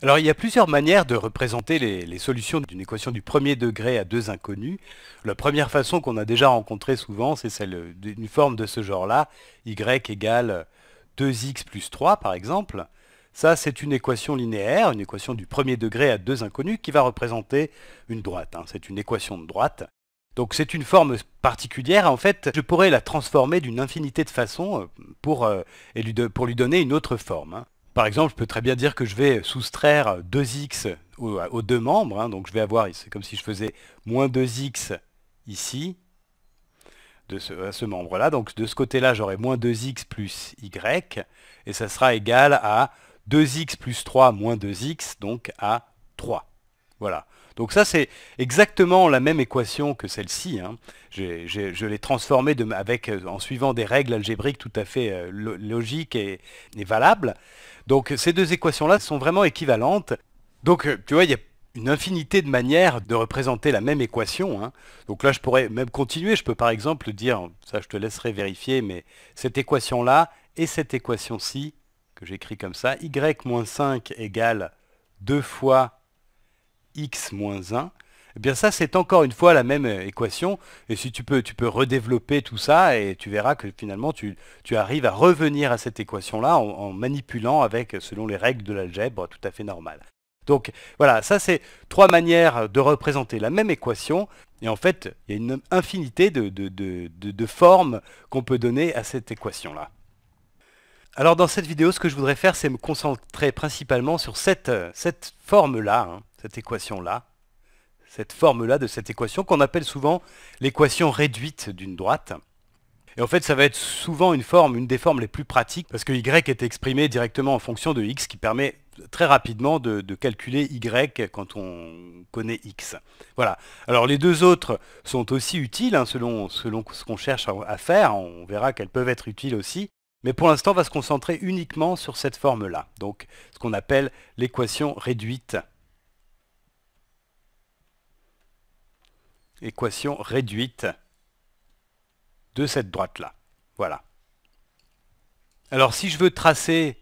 Alors il y a plusieurs manières de représenter les, solutions d'une équation du premier degré à deux inconnues. La première façon qu'on a déjà rencontrée souvent, c'est celle euh, d'une forme de ce genre-là, y égale 2x plus 3 par exemple. Ça, c'est une équation linéaire, une équation du premier degré à deux inconnus qui va représenter une droite. Hein. C'est une équation de droite. Donc c'est une forme particulière. En fait, je pourrais la transformer d'une infinité de façons euh, euh, pour, lui donner une autre forme. Hein. Par exemple, je peux très bien dire que je vais soustraire 2x aux, deux membres. Hein. donc je vais avoir, c'est comme si je faisais moins 2x ici, à ce membre-là. Donc de ce côté-là, j'aurai moins 2x plus y, et ça sera égal à 2x plus 3 moins 2x, donc à 3. Voilà. Donc ça, c'est exactement la même équation que celle-ci. Hein. Je l'ai transformée avec, en suivant des règles algébriques tout à fait euh, logiques et valables. Donc ces deux équations-là sont vraiment équivalentes. Donc euh, tu vois, il y a une infinité de manières de représenter la même équation. Hein. Donc là, je pourrais même continuer. Je peux par exemple dire, ça je te laisserai vérifier, mais cette équation-là et cette équation-ci, que j'écris comme ça, y moins 5 égale 2 fois x moins 1. Eh bien ça, c'est encore une fois la même euh, équation. Et si tu peux, tu peux redévelopper tout ça et tu verras que finalement, tu, arrives à revenir à cette équation-là en, manipulant avec, euh, selon les règles de l'algèbre, tout à fait normal. Donc voilà, ça c'est trois manières de représenter la même équation. Et en fait, il y a une infinité de, formes qu'on peut donner à cette équation-là. Alors dans cette vidéo, ce que je voudrais faire, c'est me concentrer principalement sur cette, euh, forme-là, hein, cette équation-là, cette forme-là de cette équation qu'on appelle souvent l'équation réduite d'une droite. Et en fait, ça va être souvent une forme, une des formes les plus pratiques, parce que y est exprimé directement en fonction de x, qui permet très rapidement de, calculer y quand on connaît x. Voilà. Alors les deux autres sont aussi utiles, hein, selon, ce qu'on cherche à, à faire, on verra qu'elles peuvent être utiles aussi, mais pour l'instant, on va se concentrer uniquement sur cette forme-là, donc ce qu'on appelle l'équation réduite équation réduite de cette droite-là. Voilà. Alors si je veux tracer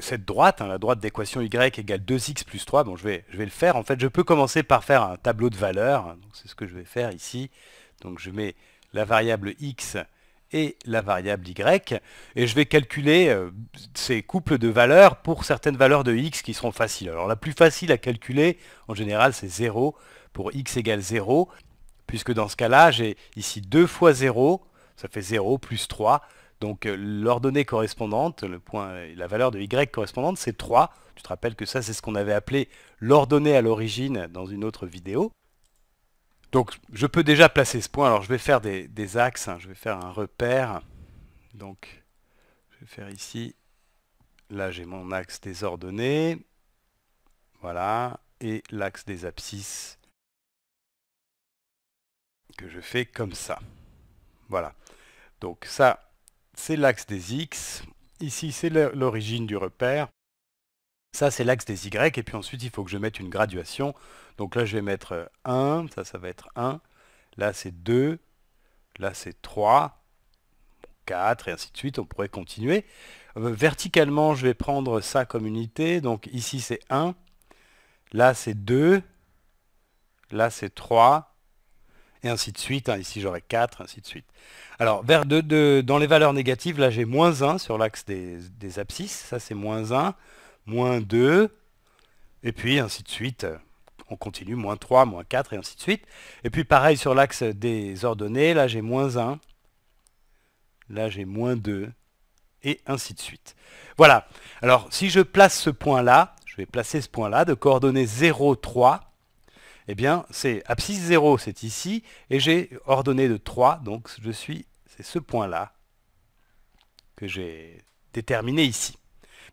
cette droite, hein, la droite d'équation y égale 2x plus 3, bon, je, vais, je vais le faire. En fait, je peux commencer par faire un tableau de valeurs. Hein, c'est ce que je vais faire ici. Donc je mets la variable x et la variable y. Et je vais calculer euh, ces couples de valeurs pour certaines valeurs de x qui seront faciles. Alors la plus facile à calculer, en général, c'est 0 pour x égale 0 puisque dans ce cas-là, j'ai ici 2 fois 0, ça fait 0 plus 3, donc euh, l'ordonnée correspondante, le point, euh, la valeur de y correspondante, c'est 3. Tu te rappelles que ça, c'est ce qu'on avait appelé l'ordonnée à l'origine dans une autre vidéo. Donc je peux déjà placer ce point. Alors je vais faire des, axes, hein. je vais faire un repère. Donc je vais faire ici, là j'ai mon axe des ordonnées. Voilà, et l'axe des abscisses que je fais comme ça. Voilà. Donc ça, c'est l'axe des X. Ici, c'est l'origine du repère. Ça, c'est l'axe des Y. Et puis ensuite, il faut que je mette une graduation. Donc là, je vais mettre 1. Ça, ça va être 1. Là, c'est 2. Là, c'est 3. 4 et ainsi de suite. On pourrait continuer. Euh, verticalement, je vais prendre ça comme unité. Donc ici, c'est 1. Là, c'est 2. Là, c'est 3 et ainsi de suite. Ici, j'aurai 4, ainsi de suite. Alors, vers dans les valeurs négatives, là, j'ai moins 1 sur l'axe des, des, abscisses. Ça, c'est moins 1, moins 2, et puis ainsi de suite. Euh, on continue, moins 3, moins 4, et ainsi de suite. Et puis, pareil sur l'axe des ordonnées. Là, j'ai moins 1. Là, j'ai moins 2, et ainsi de suite. Voilà. Alors, si je place ce point-là, je vais placer ce point-là de coordonnées 0, 3, eh bien, c'est abscisse 0, c'est ici, et j'ai ordonnée de 3, donc je suis, c'est ce point-là que j'ai déterminé ici.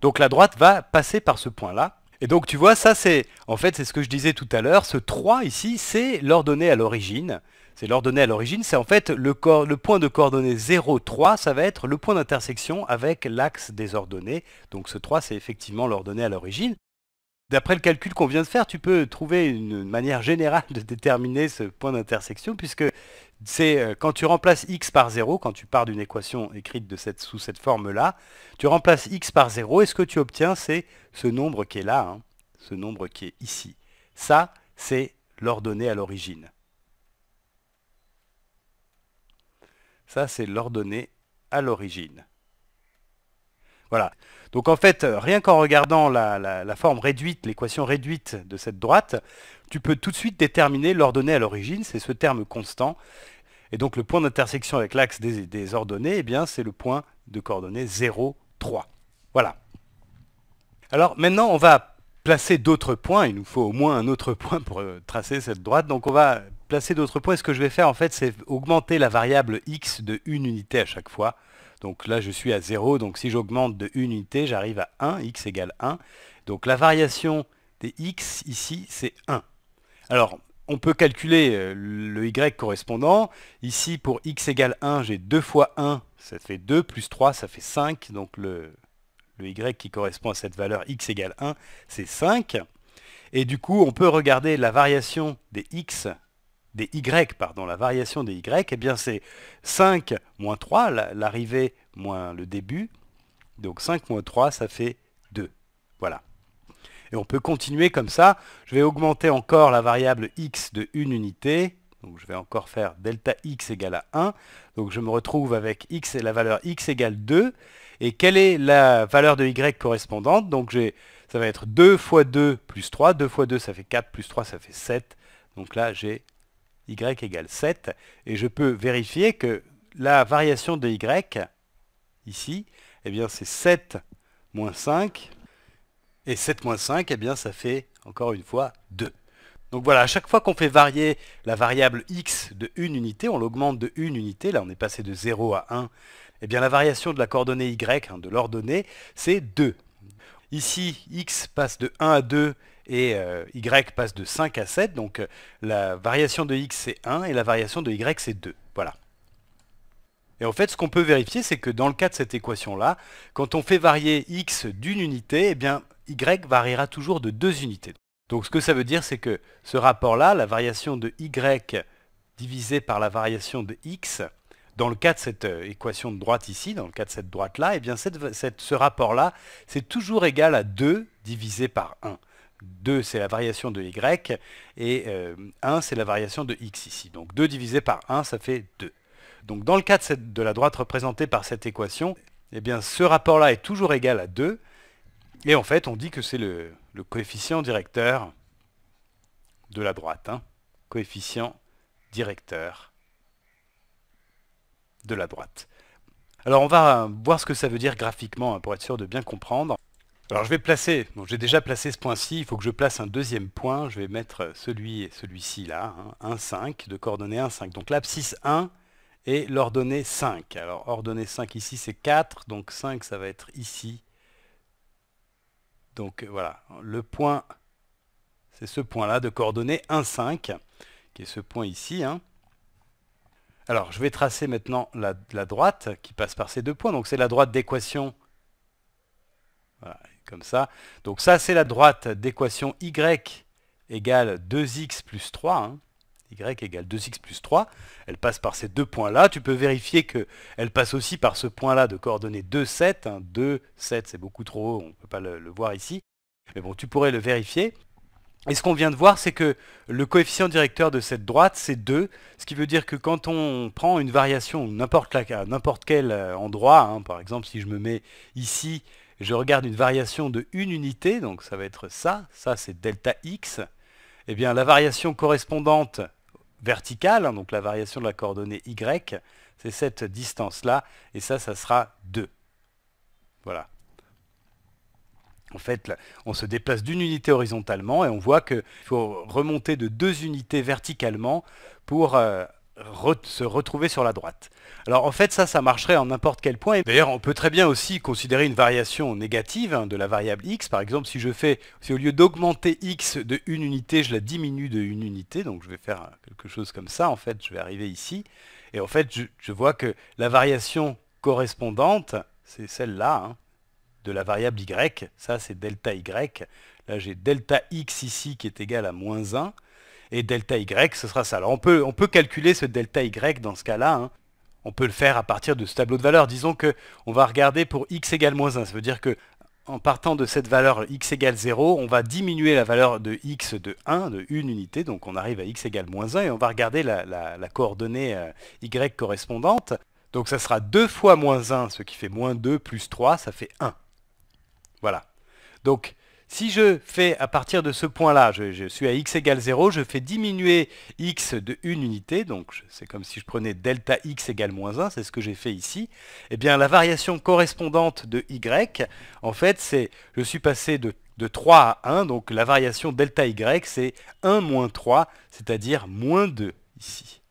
Donc la droite va passer par ce point-là, et donc tu vois, ça c'est, en fait c'est ce que je disais tout à l'heure, ce 3 ici, c'est l'ordonnée à l'origine. C'est l'ordonnée à l'origine, c'est en fait le, le, point de coordonnée 0, 3, ça va être le point d'intersection avec l'axe des ordonnées. Donc ce 3 c'est effectivement l'ordonnée à l'origine. D'après le calcul qu'on vient de faire, tu peux trouver une manière générale de déterminer ce point d'intersection, puisque c'est euh, quand tu remplaces x par 0, quand tu pars d'une équation écrite de cette, sous cette forme-là, tu remplaces x par 0, et ce que tu obtiens, c'est ce nombre qui est là, hein, ce nombre qui est ici. Ça, c'est l'ordonnée à l'origine. Ça, c'est l'ordonnée à l'origine. Voilà. Donc en fait, rien qu'en regardant la, forme réduite, l'équation réduite de cette droite, tu peux tout de suite déterminer l'ordonnée à l'origine, c'est ce terme constant. Et donc le point d'intersection avec l'axe des, ordonnées, eh bien, c'est le point de coordonnées 0, 3. Voilà. Alors maintenant, on va placer d'autres points. Il nous faut au moins un autre point pour euh, tracer cette droite. Donc on va placer d'autres points. Et ce que je vais faire, en fait, c'est augmenter la variable x de une unité à chaque fois. Donc là, je suis à 0. Donc si j'augmente de 1 unité, j'arrive à 1. x égale 1. Donc la variation des x ici, c'est 1. Alors, on peut calculer euh, le y correspondant. Ici, pour x égale 1, j'ai 2 fois 1, ça fait 2, plus 3, ça fait 5. Donc le, y qui correspond à cette valeur x égale 1, c'est 5. Et du coup, on peut regarder la variation des x des Y, pardon, la variation des Y, eh bien c'est 5 moins 3, l'arrivée moins le début. Donc 5 moins 3, ça fait 2. Voilà. Et on peut continuer comme ça. Je vais augmenter encore la variable x de 1 unité. Donc je vais encore faire delta x égale à 1. Donc je me retrouve avec x et la valeur x égale 2. Et quelle est la valeur de y correspondante Donc ça va être 2 fois 2 plus 3. 2 fois 2 ça fait 4 plus 3 ça fait 7. Donc là j'ai y égale 7, et je peux vérifier que la variation de y, ici, eh bien c'est 7 moins 5, et 7 moins 5, eh bien ça fait encore une fois 2. Donc voilà, à chaque fois qu'on fait varier la variable x de 1 unité, on l'augmente de 1 unité, là on est passé de 0 à 1, eh bien la variation de la coordonnée y, hein, de l'ordonnée, c'est 2. Ici, x passe de 1 à 2, et euh, y passe de 5 à 7, donc euh, la variation de x c'est 1 et la variation de y c'est 2. Voilà. Et en fait, ce qu'on peut vérifier, c'est que dans le cas de cette équation-là, quand on fait varier x d'une unité, et eh bien, y variera toujours de deux unités. Donc ce que ça veut dire, c'est que ce rapport-là, la variation de y divisé par la variation de x, dans le cas de cette euh, équation de droite ici, dans le cas de cette droite-là, eh bien ce rapport-là, c'est toujours égal à 2 divisé par 1. 2, c'est la variation de y, et 1, euh, c'est la variation de x ici. Donc 2 divisé par 1, ça fait 2. Donc dans le cas de, la droite représentée par cette équation, eh bien, ce rapport-là est toujours égal à 2, et en fait, on dit que c'est le, coefficient directeur de la droite. Hein, coefficient directeur de la droite. Alors on va voir ce que ça veut dire graphiquement hein, pour être sûr de bien comprendre. Alors je vais placer, j'ai déjà placé ce point-ci, il faut que je place un deuxième point, je vais mettre celui et celui-ci là, 1, hein, 5, de coordonnées 1, 5. Donc l'abscisse 1 et l'ordonnée 5. Alors ordonnée 5 ici c'est 4, donc 5 ça va être ici. Donc voilà, le point, c'est ce point-là de coordonnées 1, 5, qui est ce point ici. Hein. Alors je vais tracer maintenant la, la droite qui passe par ces deux points, donc c'est la droite d'équation voilà, ça. Donc ça, c'est la droite d'équation y égale 2x plus 3. Hein. y égale 2x plus 3. Elle passe par ces deux points-là. Tu peux vérifier qu'elle passe aussi par ce point-là de coordonnées 2, 7. 2, 7, c'est beaucoup trop haut, on ne peut pas le, voir ici. Mais bon, tu pourrais le vérifier. Et ce qu'on vient de voir, c'est que le coefficient directeur de cette droite, c'est 2, ce qui veut dire que quand on prend une variation n'importe quel euh, endroit, hein, par exemple si je me mets ici je regarde une variation de une unité, donc ça va être ça, ça c'est delta x, et eh bien la variation correspondante verticale, hein, donc la variation de la coordonnée y, c'est cette distance-là, et ça, ça sera 2. Voilà. En fait, on se déplace d'une unité horizontalement et on voit qu'il faut remonter de deux unités verticalement pour euh, se retrouver sur la droite. Alors en fait ça, ça marcherait en n'importe quel point. D'ailleurs on peut très bien aussi considérer une variation négative hein, de la variable x. Par exemple si je fais, si au lieu d'augmenter x de une unité, je la diminue de une unité, donc je vais faire quelque chose comme ça, en fait je vais arriver ici, et en fait je, vois que la variation correspondante, c'est celle-là, hein, de la variable y, ça c'est delta y, là j'ai delta x ici qui est égal à moins 1, et delta Y, ce sera ça. Alors on peut, on peut calculer ce delta Y dans ce cas-là. Hein. On peut le faire à partir de ce tableau de valeurs. Disons que on va regarder pour x égale moins 1. Ça veut dire que en partant de cette valeur x égale 0, on va diminuer la valeur de x de 1, de 1 unité, donc on arrive à x égale moins 1, et on va regarder la, coordonnée euh, y correspondante. Donc ça sera 2 fois moins 1, ce qui fait moins 2 plus 3, ça fait 1. Voilà. Donc si je fais à partir de ce point-là, je, suis à x égale 0, je fais diminuer x de une unité, donc c'est comme si je prenais delta x égale moins 1, c'est ce que j'ai fait ici, et eh bien la variation correspondante de y, en fait, c'est, je suis passé de, 3 à 1, donc la variation delta y, c'est 1 moins 3, c'est-à-dire moins 2, ici.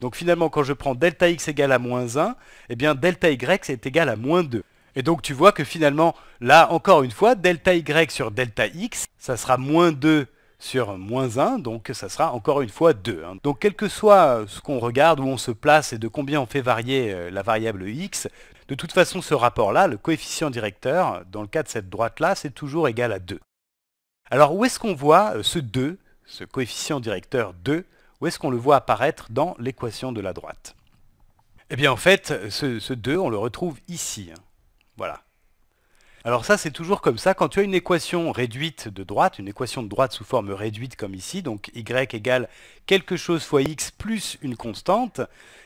Donc finalement, quand je prends delta x égale à moins 1, et eh bien delta y est égal à moins 2. Et donc tu vois que finalement, là encore une fois, delta y sur delta x, ça sera moins 2 sur moins 1, donc ça sera encore une fois 2. Hein. Donc quel que soit ce qu'on regarde, où on se place et de combien on fait varier euh, la variable x, de toute façon ce rapport-là, le coefficient directeur, dans le cas de cette droite-là, c'est toujours égal à 2. Alors où est-ce qu'on voit euh, ce 2, ce coefficient directeur 2, où est-ce qu'on le voit apparaître dans l'équation de la droite Eh bien en fait, ce, 2, on le retrouve ici. Hein. Voilà. Alors ça, c'est toujours comme ça. Quand tu as une équation réduite de droite, une équation de droite sous forme réduite comme ici, donc y égale quelque chose fois x plus une constante,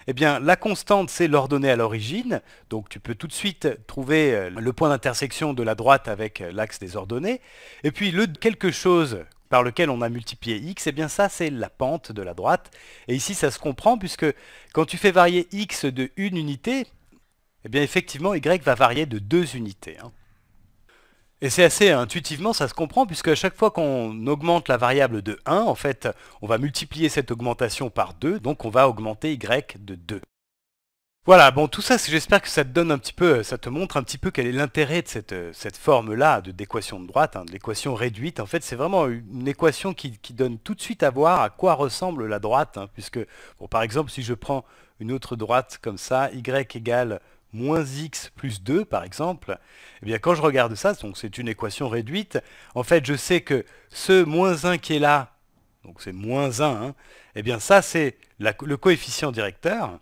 eh bien la constante, c'est l'ordonnée à l'origine. Donc tu peux tout de suite trouver euh, le point d'intersection de la droite avec euh, l'axe des ordonnées. Et puis le quelque chose par lequel on a multiplié x, et eh bien ça c'est la pente de la droite. Et ici ça se comprend puisque quand tu fais varier x de une unité, eh bien effectivement, y va varier de deux unités. Hein. Et c'est assez intuitivement, ça se comprend, puisque à chaque fois qu'on augmente la variable de 1, en fait, on va multiplier cette augmentation par 2, donc on va augmenter y de 2. Voilà, bon, tout ça, j'espère que ça te donne un petit peu, ça te montre un petit peu quel est l'intérêt de cette, forme-là d'équation de, droite, hein, de l'équation réduite. En fait, c'est vraiment une équation qui, donne tout de suite à voir à quoi ressemble la droite, hein, puisque, par exemple, si je prends une autre droite comme ça, y égale moins x plus 2, par exemple, eh bien quand je regarde ça, donc c'est une équation réduite, en fait je sais que ce moins 1 qui est là, donc c'est moins 1, hein, eh bien ça c'est le coefficient directeur,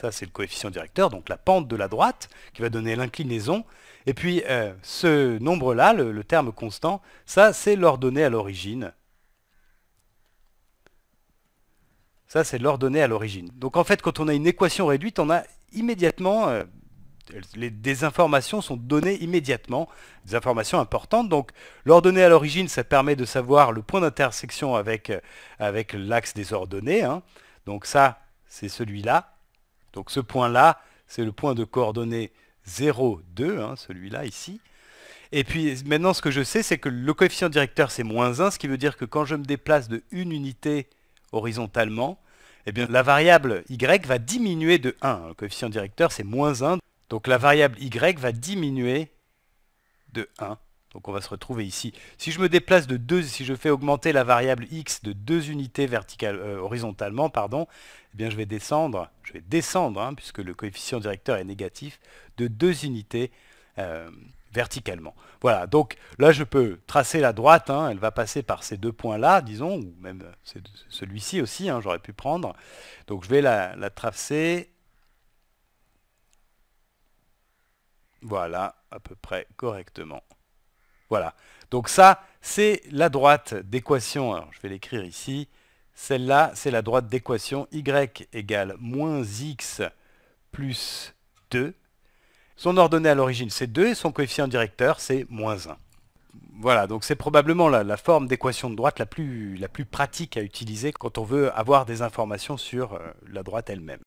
ça c'est le coefficient directeur, donc la pente de la droite qui va donner l'inclinaison, et puis euh, ce nombre-là, le terme constant, ça c'est l'ordonnée à l'origine, Ça, c'est l'ordonnée à l'origine. Donc en fait, quand on a une équation réduite, on a immédiatement... Euh, les, des informations sont données immédiatement, des informations importantes. Donc l'ordonnée à l'origine, ça permet de savoir le point d'intersection avec, euh, avec l'axe des ordonnées. Hein. Donc ça, c'est celui-là. Donc ce point-là, c'est le point de coordonnée 0, 2, hein, celui-là ici. Et puis maintenant, ce que je sais, c'est que le coefficient directeur, c'est moins 1, ce qui veut dire que quand je me déplace de une unité horizontalement, eh bien, la variable y va diminuer de 1. Le coefficient directeur, c'est moins 1. Donc la variable y va diminuer de 1. Donc on va se retrouver ici. Si je me déplace de 2, si je fais augmenter la variable x de 2 unités verticales, euh, horizontalement, pardon, eh bien je vais descendre, je vais descendre, hein, puisque le coefficient directeur est négatif, de 2 unités euh, verticalement. Voilà, donc là je peux tracer la droite, hein, elle va passer par ces deux points-là, disons, ou même euh, celui-ci aussi, hein, j'aurais pu prendre. Donc je vais la, la tracer. Voilà, à peu près correctement. Voilà, donc ça, c'est la droite d'équation, je vais l'écrire ici, celle-là, c'est la droite d'équation y égale moins x plus 2 son ordonnée à l'origine, c'est 2 et son coefficient directeur, c'est moins 1. Voilà, donc c'est probablement la, forme d'équation de droite la plus pratique à utiliser quand on veut avoir des informations sur euh, la droite elle-même.